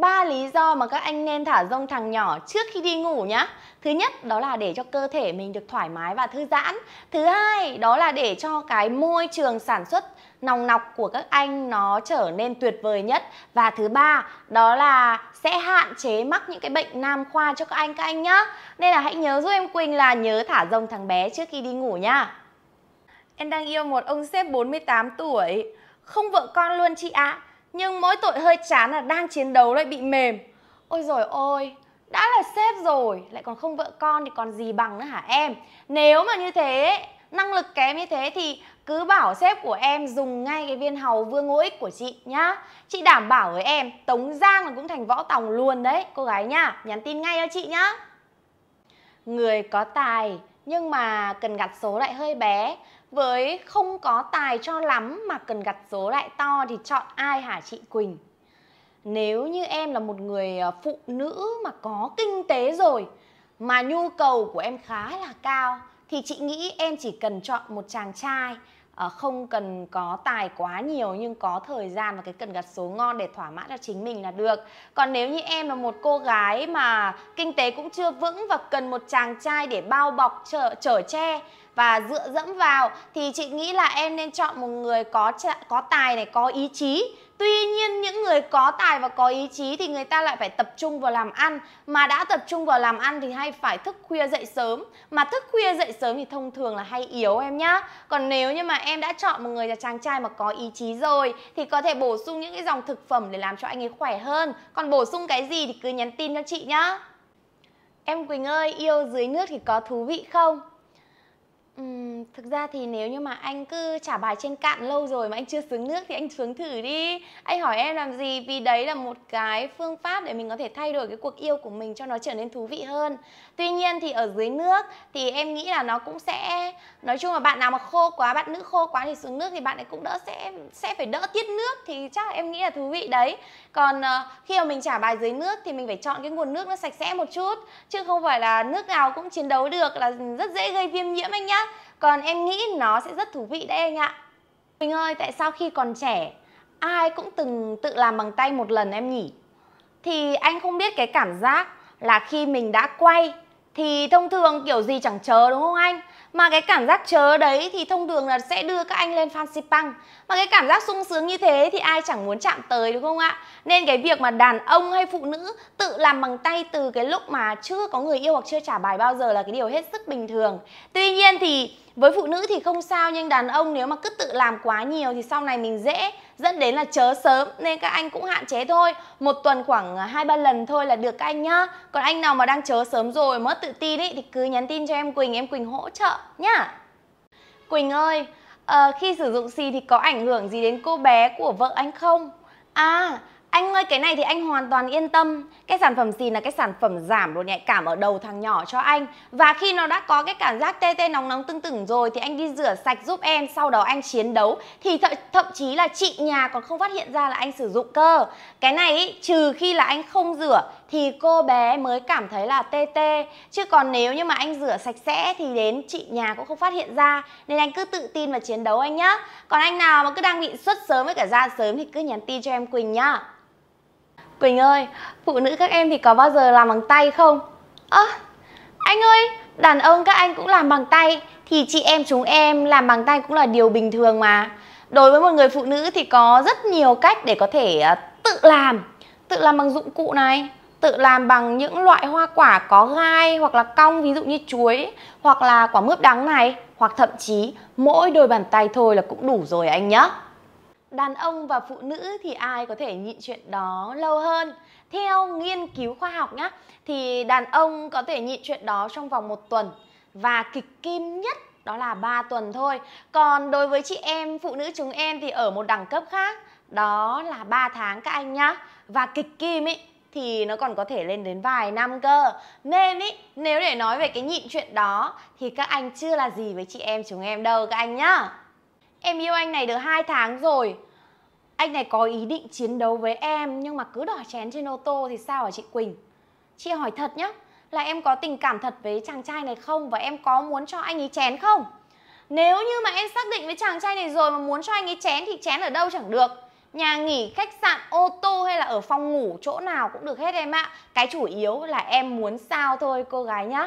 ba lý do mà các anh nên thả rông thằng nhỏ trước khi đi ngủ nhá. Thứ nhất đó là để cho cơ thể mình được thoải mái và thư giãn. Thứ hai đó là để cho cái môi trường sản xuất nòng nọc của các anh nó trở nên tuyệt vời nhất và thứ ba đó là sẽ hạn chế mắc những cái bệnh nam khoa cho các anh các anh nhá. Nên là hãy nhớ giúp em Quỳnh là nhớ thả rông thằng bé trước khi đi ngủ nhá. Em đang yêu một ông sếp 48 tuổi, không vợ con luôn chị ạ. À nhưng mỗi tội hơi chán là đang chiến đấu lại bị mềm Ôi rồi ôi đã là sếp rồi lại còn không vợ con thì còn gì bằng nữa hả em nếu mà như thế năng lực kém như thế thì cứ bảo sếp của em dùng ngay cái viên hầu vương ngũ ích của chị nhá chị đảm bảo với em tống giang là cũng thành võ tòng luôn đấy cô gái nhá nhắn tin ngay cho chị nhá người có tài nhưng mà cần gặt số lại hơi bé với không có tài cho lắm mà cần gặt số lại to thì chọn ai hả chị Quỳnh? Nếu như em là một người ờ, phụ nữ mà có kinh tế rồi mà nhu cầu của em khá là cao thì chị nghĩ em chỉ cần chọn một chàng trai Ờ, không cần có tài quá nhiều nhưng có thời gian và cái cần gặt số ngon để thỏa mãn cho chính mình là được còn nếu như em là một cô gái mà kinh tế cũng chưa vững và cần một chàng trai để bao bọc chở chở che và dựa dẫm vào thì chị nghĩ là em nên chọn một người có có tài này có ý chí Tuy nhiên những người có tài và có ý chí thì người ta lại phải tập trung vào làm ăn Mà đã tập trung vào làm ăn thì hay phải thức khuya dậy sớm Mà thức khuya dậy sớm thì thông thường là hay yếu em nhá Còn nếu như mà em đã chọn một người là chàng trai mà có ý chí rồi Thì có thể bổ sung những cái dòng thực phẩm để làm cho anh ấy khỏe hơn Còn bổ sung cái gì thì cứ nhắn tin cho chị nhá Em Quỳnh ơi, yêu dưới nước thì có thú vị không? Ừm, thực ra thì nếu như mà anh cứ trả bài trên cạn lâu rồi mà anh chưa xuống nước thì anh xuống thử đi. Anh hỏi em làm gì vì đấy là một cái phương pháp để mình có thể thay đổi cái cuộc yêu của mình cho nó trở nên thú vị hơn. Tuy nhiên thì ở dưới nước thì em nghĩ là nó cũng sẽ nói chung là bạn nào mà khô quá, bạn nữ khô quá thì xuống nước thì bạn ấy cũng đỡ sẽ sẽ phải đỡ tiết nước thì chắc là em nghĩ là thú vị đấy. Còn uh, khi mà mình trả bài dưới nước thì mình phải chọn cái nguồn nước nó sạch sẽ một chút chứ không phải là nước nào cũng chiến đấu được là rất dễ gây viêm nhiễm anh nhá còn em nghĩ nó sẽ rất thú vị đấy anh ạ. Mình ơi, tại sao khi còn trẻ, ai cũng từng tự làm bằng tay một lần em nhỉ? Thì anh không biết cái cảm giác là khi mình đã quay thì thông thường kiểu gì chẳng chớ đúng không anh mà cái cảm giác chớ đấy thì thông thường là sẽ đưa các anh lên fancy punk mà cái cảm giác sung sướng như thế thì ai chẳng muốn chạm tới đúng không ạ nên cái việc mà đàn ông hay phụ nữ tự làm bằng tay từ cái lúc mà chưa có người yêu hoặc chưa trả bài bao giờ là cái điều hết sức bình thường tuy nhiên thì với phụ nữ thì không sao nhưng đàn ông nếu mà cứ tự làm quá nhiều thì sau này mình dễ dẫn đến là chớ sớm nên các anh cũng hạn chế thôi một tuần khoảng à, hai ba lần thôi là được các anh nhá còn anh nào mà đang chớ sớm rồi mất tự tin ý thì cứ nhắn tin cho em quỳnh em quỳnh hỗ trợ nhá quỳnh ơi à, khi sử dụng xì thì có ảnh hưởng gì đến cô bé của vợ anh không à anh ơi cái này thì anh hoàn toàn yên tâm Cái sản phẩm gì là cái sản phẩm giảm độ nhạy cảm ở đầu thằng nhỏ cho anh Và khi nó đã có cái cảm giác tê tê nóng nóng tưng tửng rồi Thì anh đi rửa sạch giúp em Sau đó anh chiến đấu Thì th thậm chí là chị nhà còn không phát hiện ra là anh sử dụng cơ Cái này ý, trừ khi là anh không rửa Thì cô bé mới cảm thấy là tê tê Chứ còn nếu như mà anh rửa sạch sẽ Thì đến chị nhà cũng không phát hiện ra Nên anh cứ tự tin và chiến đấu anh nhá Còn anh nào mà cứ đang bị xuất sớm với cả da sớm Thì cứ nhắn tin cho em Quỳnh nhá Quỳnh ơi, phụ nữ các em thì có bao giờ làm bằng tay không? Ơ, à, anh ơi, đàn ông các anh cũng làm bằng tay Thì chị em chúng em làm bằng tay cũng là điều bình thường mà Đối với một người phụ nữ thì có rất nhiều cách để có thể ờ, tự làm Tự làm bằng dụng cụ này Tự làm bằng những loại hoa quả có gai hoặc là cong ví dụ như chuối Hoặc là quả mướp đắng này Hoặc thậm chí mỗi đôi bàn tay thôi là cũng đủ rồi anh nhé đàn ông và phụ nữ thì ai có thể nhịn chuyện đó lâu hơn theo nghiên cứu khoa học nhá thì đàn ông có thể nhịn chuyện đó trong vòng một tuần và kịch kim nhất đó là 3 tuần thôi còn đối với chị em phụ nữ chúng em thì ở một đẳng cấp khác đó là 3 tháng các anh nhá và kịch kim ấy thì nó còn có thể lên đến vài năm cơ Nên ý, nếu để nói về cái nhịn chuyện đó Thì các anh chưa là gì với chị em chúng em đâu các anh nhá Em yêu anh này được hai tháng rồi anh này có ý định chiến đấu với em nhưng mà cứ đỏ chén trên ô tô thì sao hả chị Quỳnh? Chị hỏi thật nhá, là em có tình cảm thật với chàng trai này không và em có muốn cho anh ấy chén không? Nếu như mà em xác định với chàng trai này rồi mà muốn cho anh ấy chén thì chén ở đâu chẳng được. Nhà nghỉ, khách sạn, ô tô hay là ở phòng ngủ chỗ nào cũng được hết em ạ. Cái chủ yếu là em muốn sao thôi cô gái nhá.